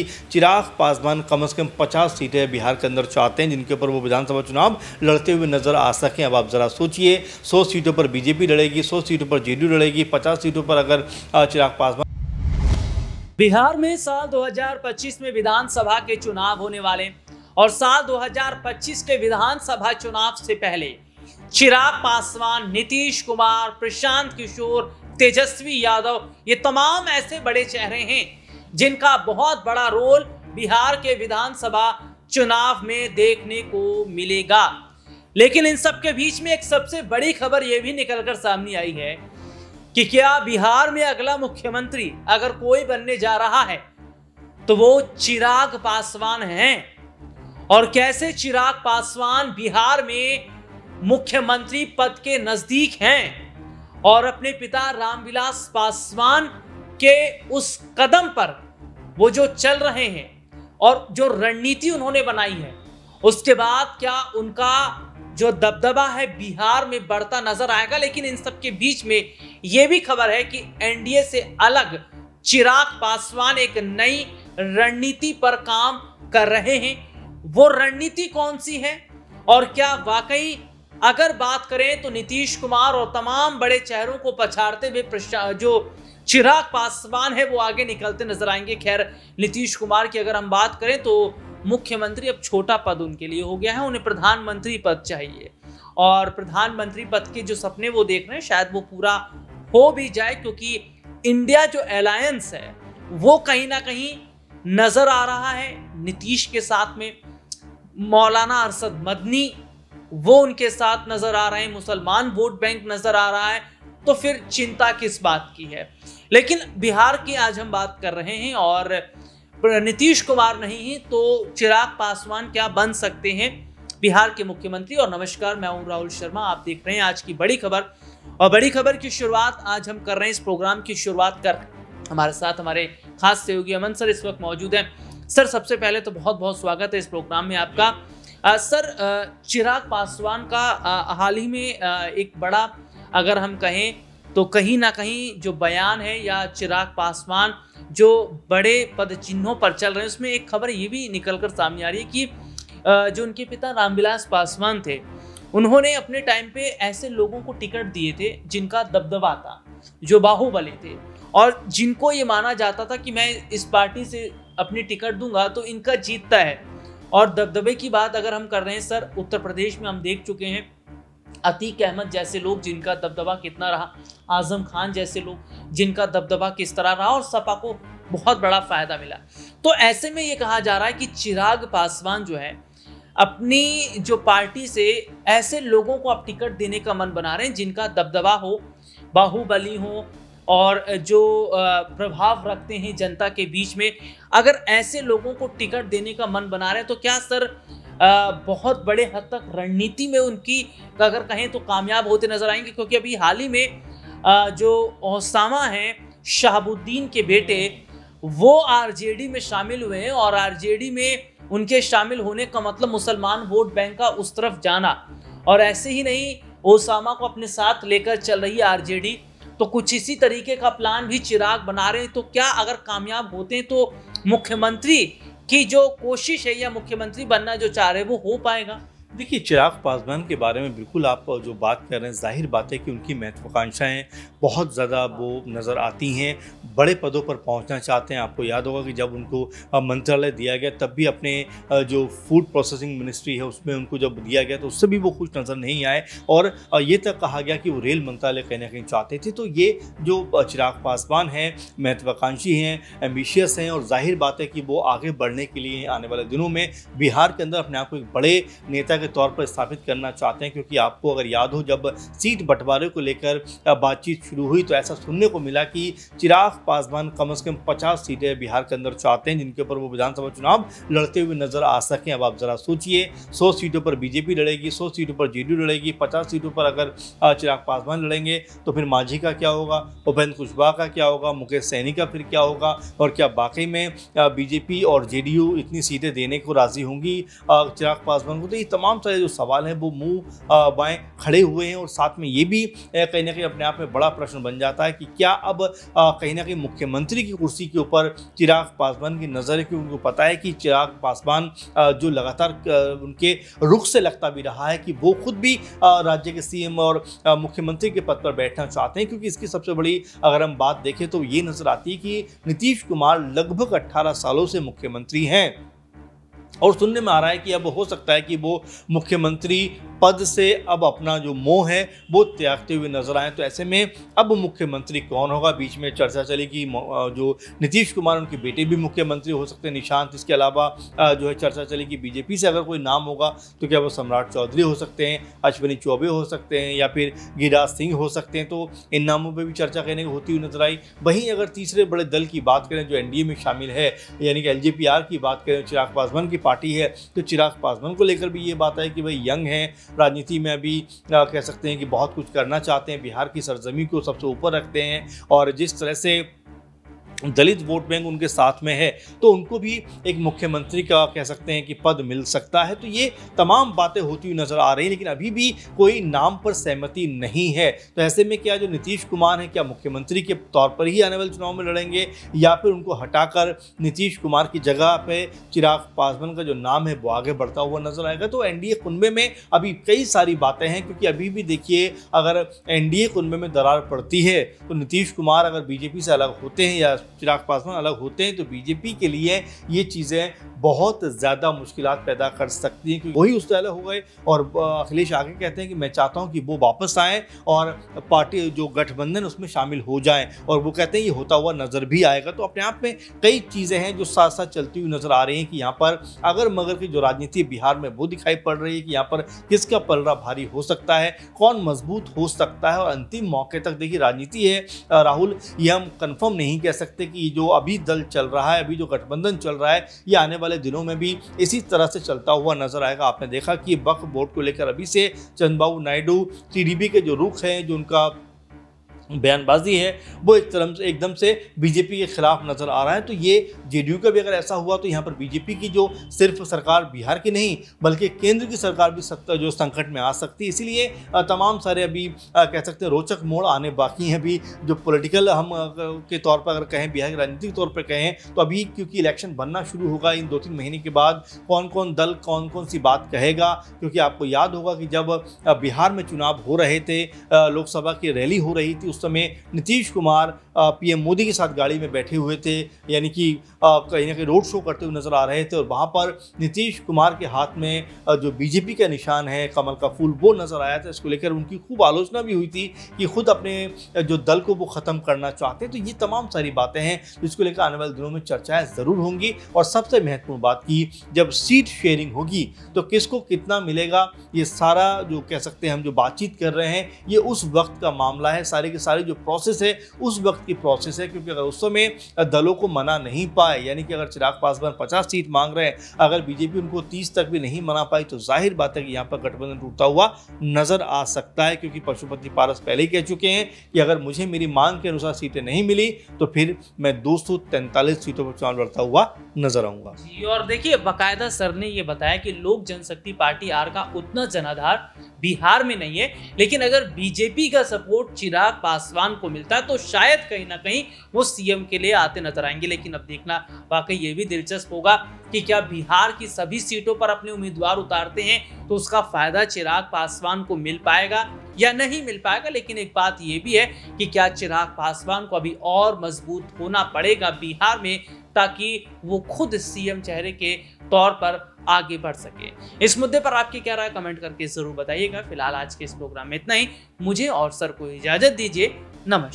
चिराग पासवान कम से कम पचास सीटें बिहार के अंदर चाहते हैं जिनके ऊपर वो विधानसभा चुनाव लड़ते हुए नजर आ सकें अब आप ज़रा सोचिए सौ सीटों पर बीजेपी लड़ेगी सौ सीटों पर जेडीयू लड़ेगी पचास सीटों पर अगर चिराग पासवान बिहार में साल 2025 में विधानसभा के चुनाव होने वाले और साल 2025 के विधानसभा चुनाव से पहले चिराग पासवान नीतीश कुमार प्रशांत किशोर तेजस्वी यादव ये तमाम ऐसे बड़े चेहरे हैं जिनका बहुत बड़ा रोल बिहार के विधानसभा चुनाव में देखने को मिलेगा लेकिन इन सबके बीच में एक सबसे बड़ी खबर यह भी निकलकर सामने आई है कि क्या बिहार में अगला मुख्यमंत्री अगर कोई बनने जा रहा है तो वो चिराग पासवान हैं और कैसे चिराग पासवान बिहार में मुख्यमंत्री पद के नजदीक हैं और अपने पिता रामविलास पासवान के उस कदम पर वो जो चल रहे हैं और जो रणनीति उन्होंने बनाई है उसके बाद क्या उनका जो दबदबा है बिहार में बढ़ता नजर आएगा लेकिन इन सब के बीच में ये भी खबर है कि एनडीए से अलग चिराग पासवान एक नई रणनीति पर काम कर रहे हैं वो रणनीति कौन सी है और क्या वाकई अगर बात करें तो नीतीश कुमार और तमाम बड़े चेहरों को पछाड़ते हुए जो चिराग पासवान है वो आगे निकलते नजर आएंगे खैर नीतीश कुमार की अगर हम बात करें तो मुख्यमंत्री अब छोटा पद उनके लिए हो गया है उन्हें प्रधानमंत्री पद चाहिए और प्रधानमंत्री पद के जो सपने वो देख रहे हैं शायद वो पूरा हो भी जाए क्योंकि इंडिया जो अलायंस है वो कहीं ना कहीं नजर आ रहा है नीतीश के साथ में मौलाना अरसद मदनी वो उनके साथ नजर आ रहे हैं मुसलमान वोट बैंक नजर आ रहा है तो फिर चिंता किस बात की है लेकिन बिहार की आज हम बात कर रहे हैं और नीतीश कुमार नहीं है तो चिराग पासवान क्या बन सकते हैं बिहार के मुख्यमंत्री और नमस्कार मैं हूं राहुल शर्मा आप देख रहे हैं आज की बड़ी खबर और बड़ी खबर की शुरुआत आज हम कर रहे हैं इस प्रोग्राम की शुरुआत कर हमारे साथ हमारे खास सहयोगी अमन सर इस वक्त मौजूद हैं सर सबसे पहले तो बहुत बहुत स्वागत है इस प्रोग्राम में आपका आ, सर चिराग पासवान का हाल ही में एक बड़ा अगर हम कहें तो कहीं ना कहीं जो बयान है या चिराग पासवान जो बड़े पद चिन्हों पर चल रहे हैं उसमें एक खबर ये भी निकल कर सामने आ रही है कि जो उनके पिता रामविलास पासवान थे उन्होंने अपने टाइम पे ऐसे लोगों को टिकट दिए थे जिनका दबदबा था जो बाहुबली थे और जिनको ये माना जाता था कि मैं इस पार्टी से अपनी टिकट दूंगा तो इनका जीतता है और दबदबे की बात अगर हम कर रहे हैं सर उत्तर प्रदेश में हम देख चुके हैं अतीक अहमद जैसे लोग जिनका दबदबा कितना रहा आजम खान जैसे लोग जिनका दबदबा किस तरह रहा और सपा को बहुत बड़ा फायदा मिला तो ऐसे में ये कहा जा रहा है कि चिराग पासवान जो है अपनी जो पार्टी से ऐसे लोगों को आप टिकट देने का मन बना रहे हैं जिनका दबदबा हो बाहुबली हो और जो प्रभाव रखते हैं जनता के बीच में अगर ऐसे लोगों को टिकट देने का मन बना रहे हैं तो क्या सर बहुत बड़े हद तक रणनीति में उनकी अगर कहें तो कामयाब होते नजर आएंगे क्योंकि अभी हाल ही में जो ओसामा हैं शहाबुद्दीन के बेटे वो आरजेडी में शामिल हुए हैं और आरजेडी में उनके शामिल होने का मतलब मुसलमान वोट बैंक का उस तरफ जाना और ऐसे ही नहीं ओसामा को अपने साथ लेकर चल रही है आरजेडी तो कुछ इसी तरीके का प्लान भी चिराग बना रहे हैं तो क्या अगर कामयाब होते हैं तो मुख्यमंत्री कि जो कोशिश है या मुख्यमंत्री बनना जो चाह रहे वो हो पाएगा देखिए चिराग पासवान के बारे में बिल्कुल आप जो बात कर रहे हैं जाहिर बात है कि उनकी महत्वाकांक्षाएँ बहुत ज़्यादा वो नज़र आती हैं बड़े पदों पर पहुंचना चाहते हैं आपको याद होगा कि जब उनको मंत्रालय दिया गया तब भी अपने जो फूड प्रोसेसिंग मिनिस्ट्री है उसमें उनको जब दिया गया तो उससे भी वो खुश नज़र नहीं आए और ये तक कहा गया कि वो रेल मंत्रालय कहीं ना कहीं चाहते थे तो ये जो चिराग पासवान हैं महत्वाकांक्षी हैं एम्बिशियस हैं और जाहिर बात है कि वो आगे बढ़ने के लिए आने वाले दिनों में बिहार के अंदर अपने आप को एक बड़े नेता के तौर पर स्थापित करना चाहते हैं क्योंकि आपको अगर याद हो जब सीट बंटवारे को लेकर बातचीत शुरू हुई तो ऐसा सुनने को मिला कि चिराग पासवान कम अज़ कम पचास सीटें बिहार के अंदर चाहते हैं जिनके ऊपर वो विधानसभा चुनाव लड़ते हुए नजर आ सकें अब आप ज़रा सोचिए सौ सीटों पर बीजेपी लड़ेगी सौ सीटों पर जेडीयू लड़ेगी पचास सीटों पर अगर चिराग पासवान लड़ेंगे तो फिर मांझी का क्या होगा उपेंद्र कुशवाहा का क्या होगा मुकेश सैनी का फिर क्या होगा और क्या बाकी में बीजेपी और जेडीयू इतनी सीटें देने को राज़ी होंगी चिराग पासवान को तो ये तमाम तमाम सारे जो सवाल हैं वो मुंह बाएँ खड़े हुए हैं और साथ में ये भी कहीं ना कहीं अपने आप में बड़ा प्रश्न बन जाता है कि क्या अब कहीं ना कहीं मुख्यमंत्री की कुर्सी के ऊपर चिराग पासवान की नज़र है क्योंकि उनको पता है कि चिराग पासवान जो लगातार उनके रुख से लगता भी रहा है कि वो खुद भी राज्य के सीएम और मुख्यमंत्री के पद पर बैठना चाहते हैं क्योंकि इसकी सबसे बड़ी अगर हम बात देखें तो ये नज़र आती है कि नीतीश कुमार लगभग अट्ठारह सालों से मुख्यमंत्री हैं और सुनने में आ रहा है कि अब हो सकता है कि वो मुख्यमंत्री पद से अब अपना जो मोह है वो त्यागते हुए नजर आए तो ऐसे में अब मुख्यमंत्री कौन होगा बीच में चर्चा चली कि जो नीतीश कुमार उनके बेटे भी मुख्यमंत्री हो सकते हैं निशांत इसके अलावा जो है चर्चा चली कि बीजेपी से अगर कोई नाम होगा तो क्या वो सम्राट चौधरी हो सकते हैं अश्विनी चौबे हो सकते हैं या फिर गिरिराज सिंह हो सकते हैं तो इन नामों पर भी चर्चा करने की होती हुई नजर आई वहीं अगर तीसरे बड़े दल की बात करें जो एन में शामिल है यानी कि एल की बात करें चिराग पासवान की पार्टी है तो चिराग पासवान को लेकर भी ये बात आई कि भाई यंग हैं राजनीति में अभी कह सकते हैं कि बहुत कुछ करना चाहते हैं बिहार की सरजमी को सबसे ऊपर रखते हैं और जिस तरह से दलित वोट बैंक उनके साथ में है तो उनको भी एक मुख्यमंत्री का कह सकते हैं कि पद मिल सकता है तो ये तमाम बातें होती हुई नजर आ रही हैं लेकिन अभी भी कोई नाम पर सहमति नहीं है तो ऐसे में क्या जो नीतीश कुमार हैं क्या मुख्यमंत्री के तौर पर ही आने वाले चुनाव में लड़ेंगे या फिर उनको हटाकर नीतीश कुमार की जगह पर चिराग पासवान का जो नाम है वो आगे बढ़ता हुआ नजर आएगा तो एन कुनबे में अभी कई सारी बातें हैं क्योंकि अभी भी देखिए अगर एन कुनबे में दरार पड़ती है तो नीतीश कुमार अगर बीजेपी से अलग होते हैं या चिराग पासवान अलग होते हैं तो बीजेपी के लिए ये चीज़ें बहुत ज़्यादा मुश्किल पैदा कर सकती हैं क्योंकि वही उससे अलग हो गए और अखिलेश आगे कहते हैं कि मैं चाहता हूँ कि वो वापस आएँ और पार्टी जो गठबंधन उसमें शामिल हो जाए और वो कहते हैं ये होता हुआ नज़र भी आएगा तो अपने आप में कई चीज़ें हैं जो साथ साथ चलती हुई नज़र आ रही हैं कि यहाँ पर अगर मगर की जो राजनीति बिहार में वो दिखाई पड़ रही है कि यहाँ पर किसका पलड़ा भारी हो सकता है कौन मजबूत हो सकता है और अंतिम मौके तक देखिए राजनीति है राहुल ये हम कन्फर्म नहीं कह सकते सकते कि जो अभी दल चल रहा है अभी जो गठबंधन चल रहा है ये आने वाले दिनों में भी इसी तरह से चलता हुआ नजर आएगा आपने देखा कि वक्फ बोर्ड को लेकर अभी से चंद्रबाबू नायडू टी के जो रुख हैं जो उनका बयानबाजी है वो एक तरह से एकदम से बीजेपी के खिलाफ नज़र आ रहा है तो ये जेडीयू का भी अगर ऐसा हुआ तो यहाँ पर बीजेपी की जो सिर्फ सरकार बिहार की नहीं बल्कि केंद्र की सरकार भी सकता जो संकट में आ सकती है इसीलिए तमाम सारे अभी कह सकते हैं रोचक मोड़ आने बाकी हैं अभी जो पोलिटिकल हम के तौर पर अगर कहें बिहार के राजनीतिक तौर पर कहें तो अभी क्योंकि इलेक्शन बनना शुरू होगा इन दो तीन महीने के बाद कौन कौन दल कौन कौन सी बात कहेगा क्योंकि आपको याद होगा कि जब बिहार में चुनाव हो रहे थे लोकसभा की रैली हो रही थी उस समय नीतीश कुमार पीएम मोदी के साथ गाड़ी में बैठे हुए थे यानी कि कहीं ना कहीं रोड शो करते हुए नजर आ रहे थे और वहाँ पर नीतीश कुमार के हाथ में जो बीजेपी का निशान है कमल का फूल वो नजर आया था इसको लेकर उनकी खूब आलोचना भी हुई थी कि खुद अपने जो दल को वो ख़त्म करना चाहते तो ये तमाम सारी बातें हैं जिसको तो लेकर आने वाले दिनों में चर्चाएँ ज़रूर होंगी और सबसे महत्वपूर्ण बात की जब सीट शेयरिंग होगी तो किसको कितना मिलेगा ये सारा जो कह सकते हैं हम जो बातचीत कर रहे हैं ये उस वक्त का मामला है सारे के सारे जो प्रोसेस है उस वक्त की प्रोसेस है क्योंकि अगर उस समय दलों को मना नहीं पाए यानी कि अगर चिराग पासवान पचास सीट मांग रहे हैं अगर बीजेपी उनको तीस तक भी नहीं मना पाई तो जाहिर बात है कि यहाँ पर गठबंधन टूटता हुआ नजर आ सकता है क्योंकि पशुपति पारस पहले ही कह चुके हैं कि अगर मुझे मेरी मांग के अनुसार सीटें नहीं मिली तो फिर मैं दो सौ तैंतालीस सीटों पर चुनाव लड़ता हुआ नजर आऊंगा और देखिए बाकायदा सर ने यह बताया कि लोक जनशक्ति पार्टी आर का उतना जनाधार बिहार में नहीं है लेकिन अगर बीजेपी का सपोर्ट चिराग पासवान को मिलता तो शायद कहीं ना कहीं वो सीएम के लिए आते नजर आएंगे लेकिन अब देखना वाकई ये भी दिलचस्प होगा कि क्या बिहार की सभी सीटों पर अपने उम्मीदवार उतारते हैं तो उसका फायदा चिराग पासवान को मिल पाएगा या नहीं मिल पाएगा लेकिन एक बात यह भी है कि क्या चिराग पासवान को अभी और मजबूत होना पड़ेगा बिहार में ताकि वो खुद सीएम चेहरे के तौर पर आगे बढ़ सके इस मुद्दे पर आपकी क्या राय कमेंट करके जरूर बताइएगा फिलहाल आज के इस प्रोग्राम में इतना ही मुझे और सर को इजाजत दीजिए नमस्कार